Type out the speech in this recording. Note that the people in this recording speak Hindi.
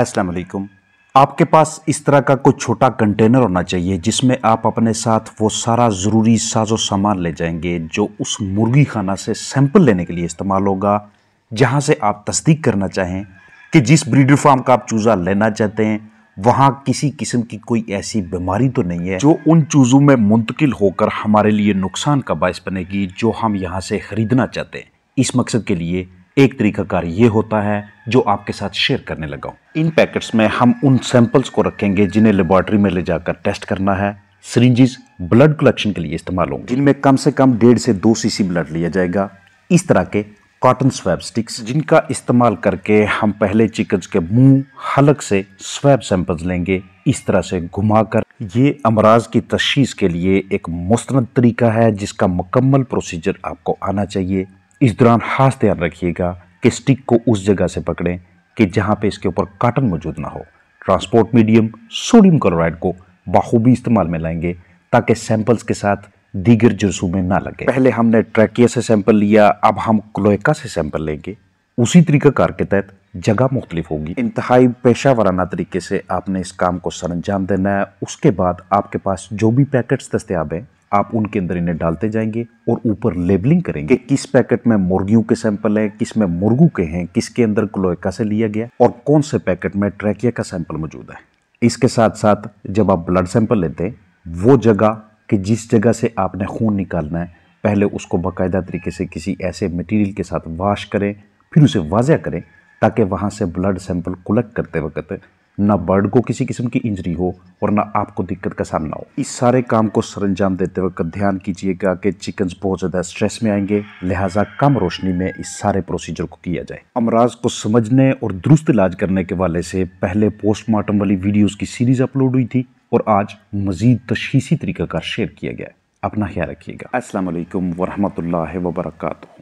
अस्सलाम वालेकुम आपके पास इस तरह का कोई छोटा कंटेनर होना चाहिए जिसमें आप अपने साथ वो सारा ज़रूरी साजो सामान ले जाएंगे जो उस मुर्गी खाना से सैंपल लेने के लिए इस्तेमाल होगा जहाँ से आप तस्दीक करना चाहें कि जिस ब्रीडर फार्म का आप चूज़ा लेना चाहते हैं वहाँ किसी किस्म की कोई ऐसी बीमारी तो नहीं है जो उन चूज़ों में मुंतकिल होकर हमारे लिए नुकसान का बायस बनेगी जो हम यहाँ से ख़रीदना चाहते हैं इस मकसद के लिए एक तरीका कार ये होता है जो आपके साथ शेयर करने लगा हूँ इन पैकेट्स में हम उन सैंपल्स को रखेंगे जिन्हें लेबॉर्ट्री में ले जाकर टेस्ट करना है सरिंजिस ब्लड कलेक्शन के लिए इस्तेमाल होंगे जिनमें कम से कम डेढ़ से दो सीसी ब्लड लिया जाएगा इस तरह के कॉटन स्वैब स्टिक्स जिनका इस्तेमाल करके हम पहले चिकन्स के मुंह हलक से स्वैब सैंपल्स लेंगे इस तरह से घुमाकर ये अमराज की तशीस के लिए एक मुस्त तरीका है जिसका मुकम्मल प्रोसीजर आपको आना चाहिए इस दौरान खास ध्यान रखिएगा कि स्टिक को उस जगह से पकड़ें कि जहाँ पे इसके ऊपर काटन मौजूद ना हो ट्रांसपोर्ट मीडियम सोडियम क्लोराइड को बाखूबी इस्तेमाल में लाएंगे ताकि सैंपल्स के साथ दीगर जरसूमें ना लगे पहले हमने ट्रैकिया से सैंपल लिया अब हम क्लोएका से सैंपल लेंगे उसी तरीक़ाकार के तहत जगह मुख्तलिफ होगी इंतहाई पेशा वाराना तरीके से आपने इस काम को सर अंजाम देना है उसके बाद आपके पास जो भी पैकेट्स दस्तियाब हैं आप उनके अंदर इन्हें डालते जाएंगे और ऊपर लेबलिंग करेंगे कि किस पैकेट में मुर्गियों के सैंपल हैं किस में मुर्गू के हैं किसके अंदर क्लोएका से लिया गया और कौन से पैकेट में ट्रैकिया का सैंपल मौजूद है इसके साथ साथ जब आप ब्लड सैंपल लेते हैं वो जगह कि जिस जगह से आपने खून निकालना है पहले उसको बाकायदा तरीके से किसी ऐसे मटेरियल के साथ वाश करें फिर उसे वाजिया करें ताकि वहाँ से ब्लड सैंपल कलेक्ट करते वक्त ना बर्ड को किसी किस्म की इंजरी हो और ना आपको दिक्कत का सामना हो इस सारे काम को सर अंजाम देते वक्त ध्यान कीजिएगा कि चिकन्स बहुत ज़्यादा स्ट्रेस में आएंगे लिहाजा कम रोशनी में इस सारे प्रोसीजर को किया जाए अमराज को समझने और दुरुस्त इलाज करने के वाले से पहले पोस्टमार्टम वाली वीडियोज़ की सीरीज़ अपलोड हुई थी और आज मज़ीद तशीसी तरीक़ाकार शेयर किया गया अपना ख्याल रखिएगा असल वरहमल वर्का